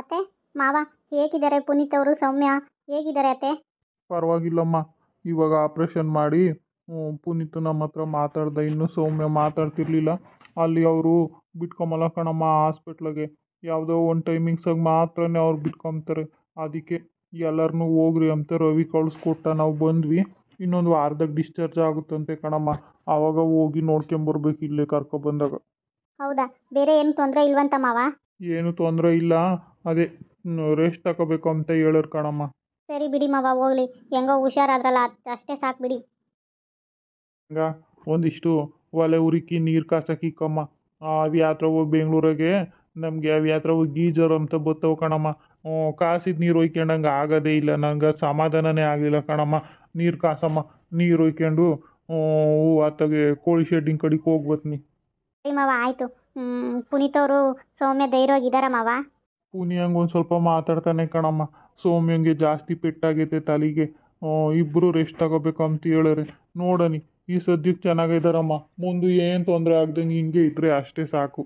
ಅತ್ತೆ ಮಾವ ಹೇಗಿದ್ದಾರೆ ಪುನೀತ್ ಅವರು ಸೌಮ್ಯ ಹೇಗಿದ್ದಾರೆ ಅತ್ತೆ ಪರವಾಗಿಲ್ಲಮ್ಮ ಇವಾಗ ಆಪ್ರೇಷನ್ ಮಾಡಿ ಪುನೀತ್ ನಮ್ಮ ಹತ್ರ ಮಾತಾಡ್ದೆ ಇನ್ನೂ ಸೌಮ್ಯ ಮಾತಾಡ್ತಿರ್ಲಿಲ್ಲ ಅಲ್ಲಿ ಅವರು ಬಿಟ್ಕೊಂಬಲ್ಲ ಕಣಮ್ಮ ಹಾಸ್ಪಿಟ್ಲಿಗೆ ಯಾವುದೋ ಒಂದು ಟೈಮಿಂಗ್ಸಾಗಿ ಮಾತ್ರನೇ ಅವ್ರು ಬಿಟ್ಕೊಂತಾರೆ ಅದಕ್ಕೆ ಎಲ್ಲರನ್ನೂ ಹೋಗ್ರಿ ಅಂತ ರವಿ ಕಳಿಸ್ಕೊಟ್ಟ ನಾವು ಬಂದ್ವಿ ಇನ್ನೊಂದು ವಾರದಾಗ ಡಿಸ್ಚಾರ್ಜ್ ಆಗುತ್ತಂತೆ ಕಣಮ್ಮ ಆವಾಗ ಹೋಗಿ ಬರ್ಬೇಕು ಇಲ್ಲೇ ಬಂದಾಗ ಹೌದಾ ಬೇರೆ ಏನು ತೊಂದರೆ ಇಲ್ವಂತ ಮಾವ ಏನು ತೊಂದರೆ ಇಲ್ಲ ಅದೇ ರೆಸ್ಟ್ ತಗೋಬೇಕು ಅಂತ ಹೇಳೋರು ಕಣಮ್ಮ ಸರಿ ಬಿಡಿ ಮಾವ ಹೋಗ್ಲಿ ಹೆಂಗೋ ಹುಷಾರಾದ್ರಲ್ಲ ಅಷ್ಟೇ ಸಾಕು ಬಿಡಿ ಹಂಗ ಒಂದಿಷ್ಟು ಒಲೆ ಉರಿಕಿ ನೀರು ಕಾಸಕ್ಕೆ ಇಕ್ಕಮ್ಮ ಅವು ಯಾತ್ರ ಹೋಗಿ ಬೆಂಗಳೂರಿಗೆ ನಮಗೆ ಅವು ಯಾತ್ರ ಹೋಗಿ ಗೀಜರ್ ಅಂತ ಬತ್ತವು ಕಣಮ್ಮ ಕಾಸಿದ ನೀರು ಒಯ್ಕೊಂಡಂಗೆ ಆಗೋದೇ ಇಲ್ಲ ನಂಗೆ ಸಮಾಧಾನನೇ ಆಗಲಿಲ್ಲ ಕಣಮ್ಮ ನೀರು ಕಾಸಮ್ಮ ನೀರು ಒಯ್ಕೊಂಡು ಆತಗೆ ಕೋಳಿ ಶೆಡ್ಡಿನ ಕಡೆಗೆ ಹೋಗಿ ಬರ್ತೀನಿ ಸರಿ ಮಾವ ಆಯಿತು ಪುನೀತ್ ಅವರು ಸೌಮ್ಯ ಧೈರ್ಯವಾಗಿದ್ದಾರ ಮಾವ ಪುನಿಯಂಗೆ ಒಂದು ಸ್ವಲ್ಪ ಮಾತಾಡ್ತಾನೆ ಕಣಮ್ಮ ಸೌಮ್ಯಂಗೆ ಜಾಸ್ತಿ ಪೆಟ್ಟಾಗೈತೆ ತಲೆಗೆ ಇಬ್ಬರು ರೆಸ್ಟ್ ತಗೋಬೇಕು ಅಂತ ಹೇಳರೆ ನೋಡನಿ ಈ ಸದ್ಯಕ್ಕೆ ಚೆನ್ನಾಗಿದ್ದಾರಮ್ಮ ಮುಂದೆ ಏನು ತೊಂದರೆ ಆಗ್ದಂಗೆ ಹಿಂಗೆ ಇದ್ರೆ ಅಷ್ಟೇ ಸಾಕು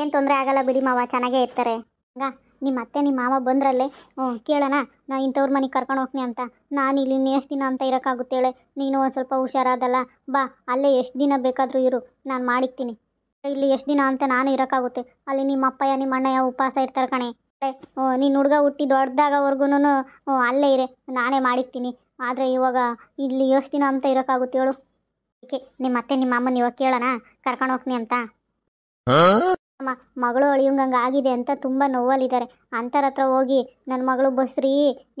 ಏನು ತೊಂದರೆ ಆಗಲ್ಲ ಬಿಡಿ ಮಾವ ಚೆನ್ನಾಗೇ ಇರ್ತಾರೆ ಹಂಗಾ ನಿಮ್ಮ ಅತ್ತೆ ನಿಮ್ಮ ಮಾವ ಬಂದ್ರಲ್ಲೇ ಹ್ಞೂ ಕೇಳೋಣ ನಾ ಇಂಥವ್ರ ಮನೆಗೆ ಕರ್ಕೊಂಡು ಹೋಗ್ನಿ ಅಂತ ನಾನು ಇಲ್ಲಿ ಇನ್ನು ಎಷ್ಟು ದಿನ ಅಂತ ಇರೋಕ್ಕಾಗುತ್ತೇಳೆ ನೀನು ಒಂದು ಸ್ವಲ್ಪ ಹುಷಾರಾದಲ್ಲ ಬಾ ಅಲ್ಲೇ ಎಷ್ಟು ದಿನ ಬೇಕಾದರೂ ಇರು ನಾನು ಮಾಡಿಕ್ತೀನಿ ಇಲ್ಲಿ ಎಷ್ಟು ದಿನ ಅಂತ ನಾನು ಇರೋಕ್ಕಾಗುತ್ತೆ ಅಲ್ಲಿ ನಿಮ್ಮ ಅಪ್ಪಯ್ಯ ನಿಮ್ಮ ಅಣ್ಣಯ್ಯ ಉಪವಾಸ ಇರ್ತಾರೆ ಕಣೆ ನೀನು ಹುಡ್ಗ ಹುಟ್ಟಿ ದೊಡ್ಡದಾಗೋವರೆಗೂ ಅಲ್ಲೇ ಇರೆ ನಾನೇ ಮಾಡಿರ್ತೀನಿ ಆದರೆ ಇವಾಗ ಇಲ್ಲಿ ಎಷ್ಟು ದಿನ ಅಂತ ಇರೋಕ್ಕಾಗುತ್ತೆ ಹೇಳು ಏಕೆ ನಿಮ್ಮ ಅತ್ತೆ ನಿಮ್ಮ ಅಮ್ಮನ ಇವಾಗ ಕೇಳೋಣ ಕರ್ಕೊಂಡು ಹೋಗ್ತೀನಿ ಅಂತ ಅಮ್ಮ ಮಗಳು ಅಳಿಯಂಗಂಗೆ ಆಗಿದೆ ಅಂತ ತುಂಬ ನೋವಲ್ಲಿದ್ದಾರೆ ಅಂಥರ ಹತ್ರ ಹೋಗಿ ನನ್ನ ಮಗಳು ಬಸ್ರಿ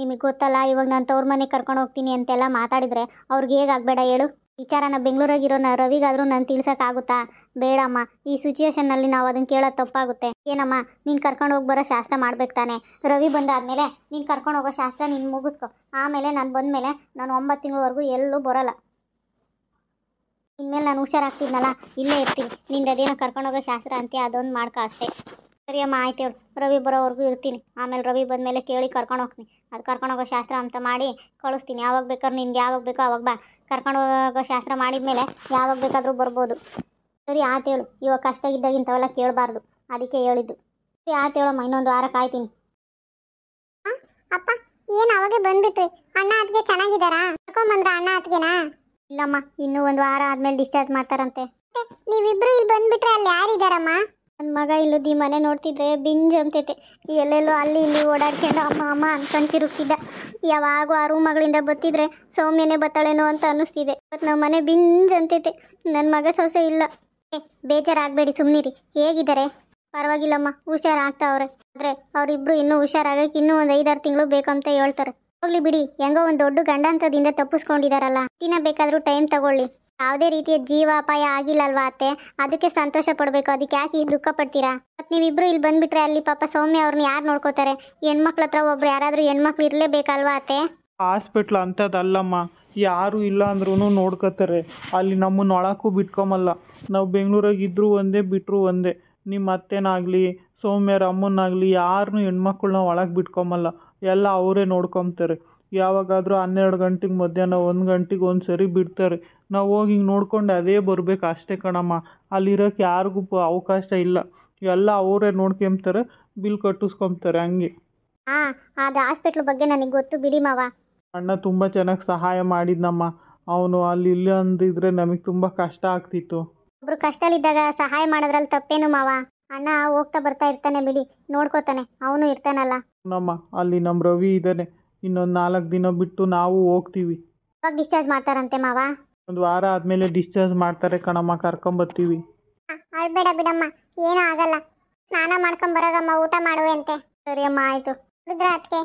ನಿಮಗೆ ಗೊತ್ತಲ್ಲ ಇವಾಗ ನಾನು ತವ್ರ ಮನೆಗೆ ಕರ್ಕೊಂಡು ಹೋಗ್ತೀನಿ ಅಂತೆಲ್ಲ ಮಾತಾಡಿದರೆ ಅವ್ರಿಗೆ ಹೇಗಾಗಬೇಡ ಹೇಳು ವಿಚಾರನ ಬೆಂಗಳೂರಾಗಿರೋ ನ ರವಿಗಾದರೂ ನಾನು ಆಗುತ್ತಾ ಬೇಡಮ್ಮ ಈ ಸಿಚುಯೇಷನ್ನಲ್ಲಿ ನಾವು ಅದನ್ನು ಕೇಳೋದು ತಪ್ಪಾಗುತ್ತೆ ಏನಮ್ಮ ನೀನು ಕರ್ಕೊಂಡು ಹೋಗಿ ಬರೋ ಶಾಸ್ತ್ರ ಮಾಡ್ಬೇಕು ತಾನೆ ರವಿ ಬಂದಾದಮೇಲೆ ನೀನು ಕರ್ಕೊಂಡು ಹೋಗೋ ಶಾಸ್ತ್ರ ನೀನು ಮುಗಿಸ್ಕೊ ಆಮೇಲೆ ನಾನು ಬಂದಮೇಲೆ ನಾನು ಒಂಬತ್ತು ತಿಂಗಳವರೆಗೂ ಎಲ್ಲೂ ಬರೋಲ್ಲ ಇನ್ಮೇಲೆ ನಾನು ಹುಷಾರಾಗ್ತಿದ್ನಲ್ಲ ಇಲ್ಲೇ ಇರ್ತೀನಿ ನಿನ್ನ ಅದೇನೋ ಹೋಗೋ ಶಾಸ್ತ್ರ ಅಂತ ಅದೊಂದು ಮಾಡ್ಕೋ ಅಷ್ಟೇ ಸರಿಯಮ್ಮ ಆಯ್ತು ಹೇಳು ರವಿ ಬರೋವರೆಗೂ ಇರ್ತೀನಿ ಆಮೇಲೆ ರವಿ ಬಂದಮೇಲೆ ಕೇಳಿ ಕರ್ಕೊಂಡು ಹೋಗ್ತೀನಿ ಅದು ಹೋಗೋ ಶಾಸ್ತ್ರ ಅಂತ ಮಾಡಿ ಕಳಿಸ್ತೀನಿ ಯಾವಾಗ ಬೇಕಾದ್ರೂ ನಿನ್ಗೆ ಯಾವಾಗ ಬೇಕೋ ಅವಾಗ ಬಾ ಹೋಗೋ ಶಾಸ್ತ್ರ ಮಾಡಿದ್ಮೇಲೆ ಯಾವಾಗ ಬೇಕಾದರೂ ಬರ್ಬೋದು ಸರಿ ಆತ ಹೇಳು ಇವಾಗ ಕಷ್ಟ ಇದ್ದಾಗ ಇಂಥವೆಲ್ಲ ಕೇಳಬಾರ್ದು ಅದಕ್ಕೆ ಹೇಳಿದ್ದು ಸರಿ ಆತ ಹೇಳಮ್ಮ ಇನ್ನೊಂದು ವಾರ ಕಾಯ್ತೀನಿ ಅಪ್ಪ ಏನು ಅವಾಗೆ ಬಂದ್ಬಿಟ್ರಿ ಅಣ್ಣ ಅದಕ್ಕೆ ಚೆನ್ನಾಗಿದ್ದಾರಾ ಕರ್ಕೊಂಬಂದ್ರ ಅಣ್ಣ ಅದಕ್ಕೆನಾ ಇಲ್ಲಮ್ಮ ಇನ್ನೂ ಒಂದು ವಾರ ಆದಮೇಲೆ ಡಿಸ್ಚಾರ್ಜ್ ಮಾಡ್ತಾರಂತೆ ನೀವಿಬ್ರು ಇಲ್ಲಿ ಬಂದ್ಬಿಟ್ರೆ ಮಗ ಇಲ್ಲದಿ ಮನೆ ನೋಡ್ತಿದ್ರೆ ಬಿಂಜ್ ಅಂತೈತೆ ಎಲ್ಲೆಲ್ಲೋ ಅಲ್ಲಿ ಇಲ್ಲಿ ಓಡಾಡ್ಕೊಂಡು ಅಮ್ಮ ಅಮ್ಮ ಅನ್ಕೊಂತಿರುತ್ತಿದ್ದ ತಿರುಗ್ತಿದ್ದ ಯಾವಾಗೂ ಆ ರೂಮ್ ಮಗಳಿಂದ ಬತ್ತಿದ್ರೆ ಸೌಮ್ಯನೇ ಬತ್ತಾಳೇನೋ ಅಂತ ಅನಿಸ್ತಿದೆ ಇವತ್ತು ನಮ್ಮ ಮನೆ ಬಿಂಜ್ ಅಂತೈತೆ ನನ್ನ ಮಗ ಸೊಸೆ ಇಲ್ಲ ಏ ಬೇಜಾರಾಗಬೇಡಿ ಸುಮ್ನಿರಿ ಹೇಗಿದ್ದಾರೆ ಪರವಾಗಿಲ್ಲಮ್ಮ ಹುಷಾರಾಗ್ತಾವ್ರೆ ಆದರೆ ಅವರಿಬ್ಬರು ಇನ್ನೂ ಹುಷಾರಾಗಕ್ಕೆ ಇನ್ನೂ ಒಂದು ಐದಾರು ತಿಂಗಳು ಬೇಕಂತ ಹೇಳ್ತಾರೆ ಹೋಗ್ಲಿ ಬಿಡಿ ಹೆಂಗೋ ಒಂದು ದೊಡ್ಡ ಗಂಡಾಂತದಿಂದ ತಪ್ಪಿಸ್ಕೊಂಡಿದಾರಲ್ಲ ದಿನ ಬೇಕಾದರೂ ಟೈಮ್ ತಗೊಳ್ಳಿ ಯಾವುದೇ ರೀತಿಯ ಜೀವ ಜೀವಾಪಾಯ ಆಗಿಲ್ಲಲ್ವಾ ಅತ್ತೆ ಅದಕ್ಕೆ ಸಂತೋಷ ಪಡಬೇಕು ಅದಕ್ಕೆ ಯಾಕೆ ಇಷ್ಟು ದುಃಖ ಪಡ್ತೀರಾ ಮತ್ತು ನೀವಿಬ್ರು ಇಲ್ಲಿ ಬಂದ್ಬಿಟ್ರೆ ಅಲ್ಲಿ ಪಾಪ ಸೌಮ್ಯ ಅವ್ರನ್ನ ಯಾರು ನೋಡ್ಕೋತಾರೆ ಹೆಣ್ಮಕ್ಳ ಹತ್ರ ಒಬ್ರು ಯಾರಾದರೂ ಹೆಣ್ಮಕ್ಳು ಇರಲೇಬೇಕಲ್ವಾ ಅತ್ತೆ ಹಾಸ್ಪಿಟ್ಲ್ ಅಂಥದ್ದಲ್ಲಮ್ಮ ಯಾರು ಇಲ್ಲ ಅಂದ್ರೂ ನೋಡ್ಕೋತಾರೆ ಅಲ್ಲಿ ನಮ್ಮನ್ನ ಒಳಕ್ಕೂ ಬಿಟ್ಕೊಂಬಲ್ಲ ನಾವು ಬೆಂಗಳೂರಾಗಿದ್ದರೂ ಒಂದೇ ಬಿಟ್ರು ಒಂದೇ ನಿಮ್ಮ ಅತ್ತೆನಾಗಲಿ ಸೌಮ್ಯರ ಅಮ್ಮನಾಗಲಿ ಯಾರನ್ನೂ ಹೆಣ್ಮಕ್ಳನ್ನ ಒಳಗೆ ಬಿಟ್ಕೊಂಬಲ್ಲ ಎಲ್ಲ ಅವರೇ ನೋಡ್ಕೊತಾರೆ ಯಾವಾಗಾದರೂ ಹನ್ನೆರಡು ಗಂಟೆಗೆ ಮಧ್ಯಾಹ್ನ ಒಂದು ಗಂಟೆಗೆ ಒಂದು ಸರಿ ಬಿಡ್ತಾರೆ ನಾವು ಹೋಗಿ ಹಿಂಗೆ ನೋಡ್ಕೊಂಡು ಅದೇ ಬರಬೇಕು ಅಷ್ಟೇ ಕಣಮ್ಮ ಅಲ್ಲಿರೋಕೆ ಯಾರಿಗೂ ಅವಕಾಶ ಇಲ್ಲ ಎಲ್ಲ ಅವರೇ ನೋಡ್ಕೊಂತಾರೆ ಬಿಲ್ ಕಟ್ಟಿಸ್ಕೊಂತಾರೆ ಹಂಗೆ ಹಾಂ ಅದು ಹಾಸ್ಪಿಟ್ಲ್ ಬಗ್ಗೆ ನನಗೆ ಗೊತ್ತು ಬಿಡಿ ಮಾವ ಅಣ್ಣ ತುಂಬ ಚೆನ್ನಾಗಿ ಸಹಾಯ ಮಾಡಿದ್ನಮ್ಮ ಅವನು ಅಲ್ಲಿ ಇಲ್ಲ ಅಂದಿದ್ರೆ ನಮಗೆ ತುಂಬ ಕಷ್ಟ ಆಗ್ತಿತ್ತು ಒಬ್ರು ಕಷ್ಟಲಿದ್ದಾಗ ಸಹಾಯ ಮಾಡೋದ್ರಲ್ಲಿ ತಪ್ಪೇನು ಮಾವ ಅಣ್ಣ ಹೋಗ್ತಾ ಬರ್ತಾ ಇರ್ತಾನೆ ಬಿಡಿ ನೋಡ್ಕೋತಾನೆ ಅವನು ಇರ್ತಾನಲ್ಲ ನಮ್ಮ ಅಲ್ಲಿ ನಮ್ಮ ರವಿ ಇದ್ದಾನೆ ಇನ್ನೊಂದು ನಾಲ್ಕು ದಿನ ಬಿಟ್ಟು ನಾವು ಹೋಗ್ತೀವಿ ಡಿಸ್ಚಾರ್ಜ್ ಮಾಡ್ತಾರಂತೆ ಮಾವ ಒಂದು ವಾರ ಆದಮೇಲೆ ಡಿಸ್ಚಾರ್ಜ್ ಮಾಡ್ತಾರೆ ಕಣಮ್ಮ ಬರ್ತೀವಿ ಅಳ್ಬೇಡ ಬಿಡಮ್ಮ ಏನೂ ಆಗಲ್ಲ ಸ್ನಾನ ಮಾಡ್ಕೊಂಡ್ ಬರೋಗಮ್ಮ ಊಟ ಮಾಡುವಂತೆ ಸರಿ ಅಮ್ಮ ಆಯ್ತು ರುದ್ರ ಅದಕ್ಕೆ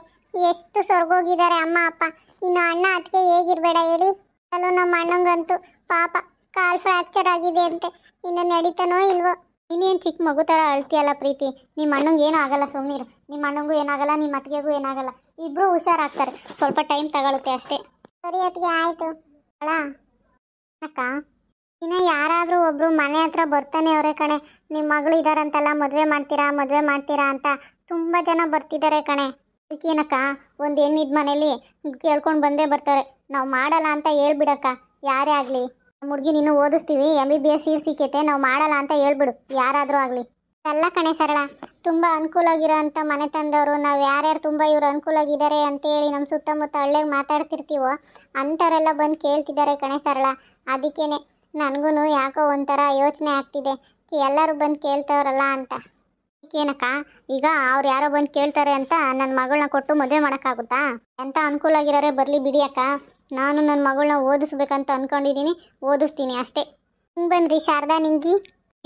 ಎಷ್ಟು ಸೊರ್ಗೋಗಿದ್ದಾರೆ ಅಮ್ಮ ಅಪ್ಪ ಇನ್ನು ಅಣ್ಣ ಅದಕ್ಕೆ ಹೇಗಿರ್ಬೇಡ ಹೇಳಿ ಅಲ್ಲೂ ನಮ್ಮ ಅಣ್ಣಂಗಂತೂ ಪಾಪ ಕಾಲ್ ಫ್ರಾಕ್ಚರ್ ಆಗಿದೆ ಅಂತೆ ಇನ್ನು ನಡೀತಾನೋ ಇಲ್ವೋ ಇನ್ನೇನು ಚಿಕ್ಕ ಮಗು ಥರ ಅಳ್ತೀಯಲ್ಲ ಪ್ರೀತಿ ನಿಮ್ಮ ಅಣ್ಣಂಗೆ ಏನೂ ಆಗಲ್ಲ ಸುಮ್ಮನಿರು ನಿಮ್ಮ ಅಣ್ಣಂಗೂ ಏನಾಗಲ್ಲ ನಿಮ್ಮ ಅತ್ತಿಗೆಗೂ ಏನಾಗಲ್ಲ ಇಬ್ಬರೂ ಹುಷಾರಾಗ್ತಾರೆ ಸ್ವಲ್ಪ ಟೈಮ್ ತಗೊಳುತ್ತೆ ಅಷ್ಟೇ ಸರಿ ಅತ್ತಿಗೆ ಆಯಿತು ಅಳ ಅಕ್ಕ ಇನ್ನು ಯಾರಾದರೂ ಒಬ್ಬರು ಮನೆ ಹತ್ರ ಬರ್ತಾನೆ ಅವರೇ ಕಣೆ ನಿಮ್ಮ ಮಗಳು ಇದ್ದಾರಂತಲ್ಲ ಮದುವೆ ಮಾಡ್ತೀರಾ ಮದುವೆ ಮಾಡ್ತೀರಾ ಅಂತ ತುಂಬ ಜನ ಬರ್ತಿದ್ದಾರೆ ಕಣೆ ಅದಕ್ಕೇನಕ್ಕ ಒಂದು ಹೆಣ್ಣಿದ ಮನೇಲಿ ಕೇಳ್ಕೊಂಡು ಬಂದೇ ಬರ್ತಾರೆ ನಾವು ಮಾಡಲ್ಲ ಅಂತ ಹೇಳ್ಬಿಡಕ್ಕ ಯಾರೇ ಆಗಲಿ ಹುಡುಗಿ ನೀನು ಓದಿಸ್ತೀವಿ M B B S seat ಸಿಕ್ಕೈತೆ ನಾವು ಮಾಡಲ್ಲ ಅಂತ ಹೇಳ್ಬಿಡು ಯಾರಾದರೂ ಆಗಲಿ ಅಲ್ಲ ಕಣೆ ಸರಳ ತುಂಬ ಆಗಿರೋ ಅಂಥ ಮನೆ ತಂದವರು ನಾವು ಯಾರ್ಯಾರು ತುಂಬ ಇವ್ರು ಆಗಿದ್ದಾರೆ ಅಂತೇಳಿ ನಮ್ಮ ಸುತ್ತಮುತ್ತ ಹಳ್ಳಿಗೆ ಮಾತಾಡ್ತಿರ್ತೀವೋ ಅಂಥವರೆಲ್ಲ ಬಂದು ಕೇಳ್ತಿದ್ದಾರೆ ಕಣೆ ಸರಳ ಅದಕ್ಕೇನೆ ನನಗೂ ಯಾಕೋ ಒಂಥರ ಯೋಚನೆ ಆಗ್ತಿದೆ ಎಲ್ಲರೂ ಬಂದು ಕೇಳ್ತಾವ್ರಲ್ಲ ಅಂತ ಏನಕ್ಕ ಈಗ ಅವ್ರು ಯಾರೋ ಬಂದು ಕೇಳ್ತಾರೆ ಅಂತ ನನ್ನ ಮಗಳನ್ನ ಕೊಟ್ಟು ಮದುವೆ ಮಾಡೋಕ್ಕಾಗುತ್ತಾ ಎಂಥ ಅನುಕೂಲ ಆಗಿರೋರೆ ಬರಲಿ ಬಿಡಿ ಅಕ್ಕ ನಾನು ನನ್ನ ಮಗಳನ್ನ ಓದಿಸ್ಬೇಕಂತ ಅಂದ್ಕೊಂಡಿದ್ದೀನಿ ಓದಿಸ್ತೀನಿ ಅಷ್ಟೇ ಹಿಂಗೆ ಬಂದ್ರಿ ಶಾರದಾ ನಿಂಗಿ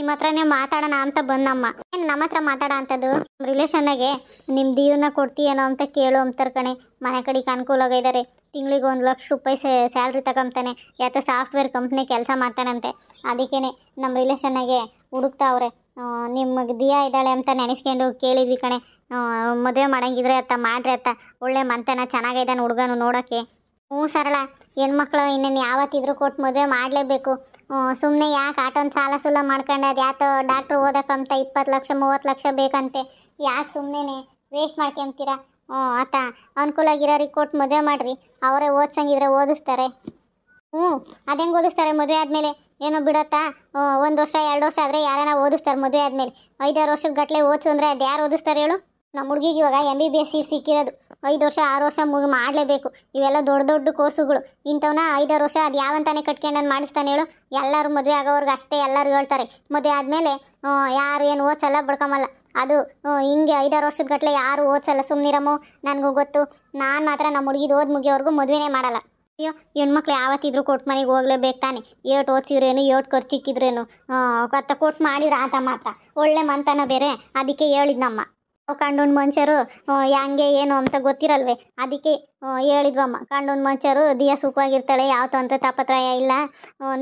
ನಿಮ್ಮ ಹತ್ರನೇ ಮಾತಾಡೋಣ ಅಂತ ಬಂದಮ್ಮ ಏನು ನಮ್ಮ ಹತ್ರ ಮಾತಾಡ ಅಂತದ್ದು ರಿಲೇಷನ್ನಾಗೆ ನಿಮ್ಮ ದೀವನ ಕೊಡ್ತೀಯೇನೋ ಅಂತ ಕೇಳು ಅಂತಾರೆ ಕಣೆ ಮನೆ ಕಡೆಗೆ ಅನುಕೂಲ ಆಗಿದ್ದಾರೆ ತಿಂಗಳಿಗೆ ಒಂದು ಲಕ್ಷ ರೂಪಾಯಿ ಸ್ಯಾಲ್ರಿ ತಗೊಂತಾನೆ ಯಾತ ಸಾಫ್ಟ್ವೇರ್ ಕಂಪ್ನಿ ಕೆಲಸ ಮಾಡ್ತಾನಂತೆ ಅದಕ್ಕೇನೆ ನಮ್ಮ ರಿಲೇಷನ್ನಾಗೆ ಹುಡುಕ್ತಾವ್ರೆ ನಿಮಗೆ ದಿಯಾ ಇದ್ದಾಳೆ ಅಂತ ನೆನೆಸ್ಕೊಂಡು ಕೇಳಿದ್ವಿ ಕಣೆ ಮದುವೆ ಮಾಡಂಗಿದ್ರೆ ಅತ್ತ ಮಾಡ್ರಿ ಅತ್ತ ಒಳ್ಳೆ ಮಂತನ ಚೆನ್ನಾಗಿದ್ದಾನೆ ಹುಡುಗನು ನೋಡೋಕ್ಕೆ ಹ್ಞೂ ಸರಳ ಹೆಣ್ಮಕ್ಳು ಇನ್ನೇನು ಯಾವತ್ತಿದ್ರೂ ಕೊಟ್ಟು ಮದುವೆ ಮಾಡಲೇಬೇಕು ಸುಮ್ಮನೆ ಯಾಕೆ ಆಟೊಂದು ಸಾಲ ಸುಲ ಮಾಡ್ಕೊಂಡು ಅದು ಯಾತೋ ಡಾಕ್ಟ್ರು ಅಂತ ಇಪ್ಪತ್ತು ಲಕ್ಷ ಮೂವತ್ತು ಲಕ್ಷ ಬೇಕಂತೆ ಯಾಕೆ ಸುಮ್ಮನೆ ವೇಸ್ಟ್ ಮಾಡ್ಕೊಂತೀರಾ ಹ್ಞೂ ಆತ ಅನುಕೂಲ ಆಗಿರೋರಿಗೆ ಕೊಟ್ಟು ಮದುವೆ ಮಾಡಿರಿ ಅವರೇ ಓದ್ಸಂಗಿದ್ರೆ ಓದಿಸ್ತಾರೆ ಹ್ಞೂ ಅದು ಓದಿಸ್ತಾರೆ ಮದುವೆ ಆದಮೇಲೆ ಏನೋ ಬಿಡತ್ತಾ ಒಂದು ವರ್ಷ ಎರಡು ವರ್ಷ ಆದರೆ ಯಾರನ್ನ ಓದಿಸ್ತಾರೆ ಮದುವೆ ಆದಮೇಲೆ ಐದಾರು ವರ್ಷದ ಗಟ್ಟಲೆ ಓದಿಸು ಅಂದರೆ ಅದು ಯಾರು ಓದಿಸ್ತಾರೆ ಹೇಳು ನಮ್ಮ ಹುಡುಗಿಗೆ ಇವಾಗ ಎಮ್ ಬಿ ಬಿ ಎಸ್ ಸಿ ಸಿಕ್ಕಿರೋದು ಐದು ವರ್ಷ ಆರು ವರ್ಷ ಮುಗಿ ಮಾಡಲೇಬೇಕು ಇವೆಲ್ಲ ದೊಡ್ಡ ದೊಡ್ಡ ಕೋರ್ಸುಗಳು ಇಂಥವನ್ನ ಐದಾರು ವರ್ಷ ಅದು ಯಾವಂತಾನೆ ಕಟ್ಕೊಂಡು ನಾನು ಮಾಡಿಸ್ತಾನೆ ಹೇಳು ಎಲ್ಲರೂ ಮದುವೆ ಆಗೋವ್ರಿಗೆ ಅಷ್ಟೇ ಎಲ್ಲರೂ ಹೇಳ್ತಾರೆ ಮದುವೆ ಆದಮೇಲೆ ಯಾರು ಏನು ಓದ್ಸಲ್ಲ ಬಡ್ಕೊಂಬಲ್ಲ ಅದು ಹಿಂಗೆ ಐದಾರು ವರ್ಷದ ಗಟ್ಟಲೆ ಯಾರು ಓದ್ಸಲ್ಲ ಸುಮ್ಮನಿರಮ್ಮು ನನಗೂ ಗೊತ್ತು ನಾನು ಮಾತ್ರ ನಮ್ಮ ಹುಡುಗಿದು ಓದ್ ಮುಗಿಯೋರ್ಗು ಮದುವೆನೇ ಮಾಡಲ್ಲ ಅಯ್ಯೋ ಹೆಣ್ಮಕ್ಳು ಯಾವತ್ತಿದ್ರು ಕೊಟ್ಟು ಮನೆಗೆ ಹೋಗ್ಲೇಬೇಕು ತಾನೆ ಏಟ್ ಓದಿಸಿದ್ರೇನು ಏಟ್ ಖರ್ಚಿಕ್ಕಿದ್ರೇನು ಕೊತ್ತ ಕೊಟ್ಟು ಮಾಡಿದ್ರೆ ಆತ ಮಾತ್ರ ಒಳ್ಳೆ ಮಂತನ ಬೇರೆ ಅದಕ್ಕೆ ಹೇಳಿದ್ನಮ್ಮ ಕಂಡೋನ್ ಮನುಷ್ಯರು ಹೆಂಗೆ ಏನು ಅಂತ ಗೊತ್ತಿರಲ್ವೇ ಅದಕ್ಕೆ ಹೇಳಿದ್ವಮ್ಮ ಕಂಡೋನ್ ಮನುಷ್ಯರು ದಿಯ ಸುಖವಾಗಿರ್ತಾಳೆ ಯಾವ ತೊಂದರೆ ತಾಪತ್ರಯ ಇಲ್ಲ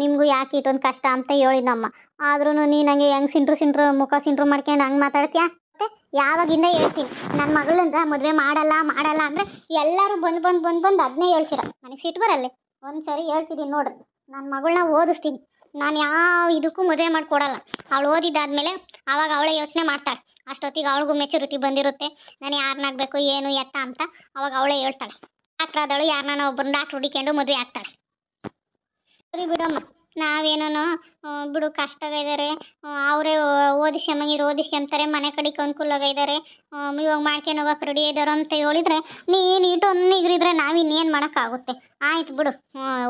ನಿಮಗೂ ಯಾಕೆ ಇಟ್ಟೊಂದು ಕಷ್ಟ ಅಂತ ಹೇಳಿದ್ನಮ್ಮ ಆದ್ರೂ ನೀನು ಹಂಗೆ ಹೆಂಗೆ ಸಿಂಟ್ರು ಸಿಂಟ್ರು ಮುಖ ಸಿಂಟ್ರು ಮಾಡ್ಕೊಂಡು ಹಂಗೆ ಮಾತಾಡ್ತೀಯ ಮತ್ತೆ ಯಾವಾಗಿಂದ ಹೇಳ್ತೀನಿ ನನ್ನ ಮಗಳಿಂದ ಮದುವೆ ಮಾಡಲ್ಲ ಮಾಡಲ್ಲ ಅಂದರೆ ಎಲ್ಲರೂ ಬಂದು ಬಂದು ಬಂದು ಬಂದು ಅದನ್ನೇ ಹೇಳ್ತೀರ ನನಗೆ ಸಿಟ್ಟು ಬರಲ್ಲೇ ಒಂದು ಸರಿ ಹೇಳ್ತಿದ್ದೀನಿ ನೋಡ್ರಿ ನನ್ನ ಮಗಳನ್ನ ಓದಿಸ್ತೀನಿ ನಾನು ಯಾವ ಇದಕ್ಕೂ ಮದುವೆ ಮಾಡಿಕೊಡಲ್ಲ ಅವಳು ಓದಿದ್ದಾದ್ಮೇಲೆ ಆವಾಗ ಅವಳೇ ಯೋಚನೆ ಮಾಡ್ತಾಳೆ ಅಷ್ಟೊತ್ತಿಗೆ ಅವಳಿಗೂ ಮೆಚುರಿಟಿ ಬಂದಿರುತ್ತೆ ನಾನು ಯಾರನ್ನಾಗಬೇಕು ಏನು ಎತ್ತ ಅಂತ ಅವಾಗ ಅವಳೇ ಹೇಳ್ತಾಳೆ ಡಾಕ್ಟ್ರ್ ಆದವಳು ಯಾರನ್ನ ಒಬ್ಬರನ್ನ ಡಾಕ್ಟ್ರ್ ಹುಡಿಕೊಂಡು ಮದುವೆ ಆಗ್ತಾಳೆ ಸರಿ ಬಿಡಮ್ಮ ನಾವೇನೋ ಬಿಡು ಇದ್ದಾರೆ ಅವರೇ ಓದಿಸ್ಕೊಂಬಂಗಿರು ಓದಿಸ್ಕೊಂತಾರೆ ಮನೆ ಕಡೆಗೆ ಇದಾರೆ ಇವಾಗ ಮಾಡ್ಕೊಂಡು ಹೋಗೋಕೆ ರೆಡಿ ಇದ್ದಾರೆ ಅಂತ ಹೇಳಿದ್ರೆ ನೀನು ಇದ್ರೆ ನಿಗ್ರಿದ್ರೆ ನಾವು ಇನ್ನೇನು ಮಾಡೋಕ್ಕಾಗುತ್ತೆ ಆಯ್ತು ಬಿಡು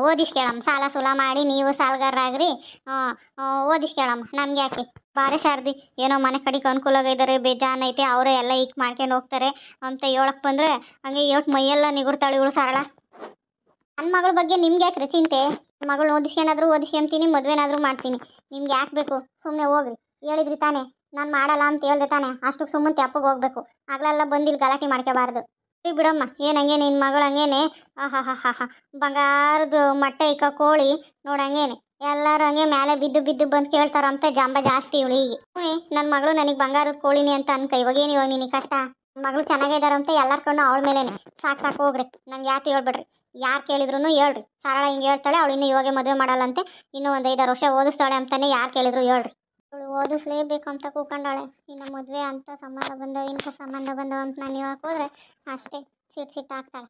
ಓದಿಸ್ಕೊಳಮ್ಮ ಸಾಲ ಸುಲ ಮಾಡಿ ನೀವು ಸಾಲಗಾರರಾಗ್ರಿ ಓದಿಸ್ಕೊಳಮ್ಮ ನಮ್ಗೆ ಯಾಕೆ ಭಾರಿ ಶಾರದಿ ಏನೋ ಮನೆ ಕಡೆಗೆ ಅನುಕೂಲಾಗಿದ್ದಾರೆ ಬೇಜಾನ್ ಐತೆ ಅವರೇ ಎಲ್ಲ ಈಗ ಮಾಡ್ಕೊಂಡು ಹೋಗ್ತಾರೆ ಅಂತ ಹೇಳಕ್ ಬಂದರೆ ಹಂಗೆ ಏಟ್ ಮೈಯೆಲ್ಲ ನಿಗುರ್ತಾಳೆ ಇವಳು ಸರಳ ನನ್ನ ಮಗಳ ಬಗ್ಗೆ ನಿಮ್ಗೆ ಯಾಕೆ ಚಿಂತೆ ಮಗಳು ಓದಿಸ್ಕೊಂಡಾದ್ರು ಓದಿಸ್ಕೊಂತೀನಿ ಮದುವೆನಾದರೂ ಮಾಡ್ತೀನಿ ನಿಮ್ಗೆ ಯಾಕೆ ಬೇಕು ಸುಮ್ಮನೆ ಹೋಗ್ರಿ ಹೇಳಿದ್ರಿ ತಾನೆ ನಾನು ಮಾಡಲ್ಲ ಅಂತ ಹೇಳ್ದೆ ತಾನೆ ಅಷ್ಟಕ್ಕೆ ಸುಮ್ಮನೆ ತಪ್ಪಗೆ ಹೋಗ್ಬೇಕು ಆಗ್ಲೆಲ್ಲ ಬಂದಿಲ್ಲ ಗಲಾಟೆ ಮಾಡ್ಕೋಬಾರ್ದು ಸರಿ ಬಿಡಮ್ಮ ಏನು ಹಂಗೆ ನಿನ್ನ ಮಗಳು ಹಂಗೇನೆ ಆಹಾ ಹಾ ಹಾ ಹಾ ಬಂಗಾರದ ಮೊಟ್ಟೆ ಇಕ್ಕ ಕೋಳಿ ನೋಡಂಗೇನೆ ಎಲ್ಲರೂ ಹಂಗೆ ಮೇಲೆ ಬಿದ್ದು ಬಿದ್ದು ಬಂದು ಕೇಳ್ತಾರಂತೆ ಜಾಂಬ ಜಾಸ್ತಿ ಇವಳು ಹ್ಞೂ ನನ್ನ ಮಗಳು ನನಗೆ ಬಂಗಾರದ ಕೋಳಿನಿ ಅಂತ ಅನ್ಕ ಇವಾಗೇನು ಇವಾಗ ನಿನಗೆ ಕಷ್ಟ ಮಗಳು ಚೆನ್ನಾಗಿದ್ದಾರಂತೆ ಎಲ್ಲರ ಕಣ್ಣು ಅವಳ ಮೇಲೇನೆ ಸಾಕು ಸಾಕು ಹೋಗ್ರಿ ನಂಗೆ ಯಾತಿ ಹೇಳ್ಬಿಡ್ರಿ ಯಾರು ಕೇಳಿದ್ರು ಹೇಳ್ರಿ ಸರಳ ಹಿಂಗೆ ಹೇಳ್ತಾಳೆ ಅವಳು ಇನ್ನೂ ಇವಾಗೆ ಮದುವೆ ಮಾಡಲ್ಲಂತೆ ಇನ್ನೂ ಒಂದು ಐದಾರು ವರ್ಷ ಓದಿಸ್ತಾಳೆ ಅಂತಾನೆ ಯಾರು ಕೇಳಿದ್ರು ಹೇಳ್ರಿ ಅವಳು ಓದಿಸ್ಲೇಬೇಕು ಅಂತ ಕೂಕೊಂಡಾಳೆ ಇನ್ನು ಮದುವೆ ಅಂತ ಸಂಬಂಧ ಬಂದವ ಇಂಥ ಸಂಬಂಧ ಬಂದವ ಅಂತ ನಾನು ಹೇಳಕ್ಕೆ ಹೋದ್ರೆ ಅಷ್ಟೇ ಸಿಟ್ಟು ಸಿಟ್ಟು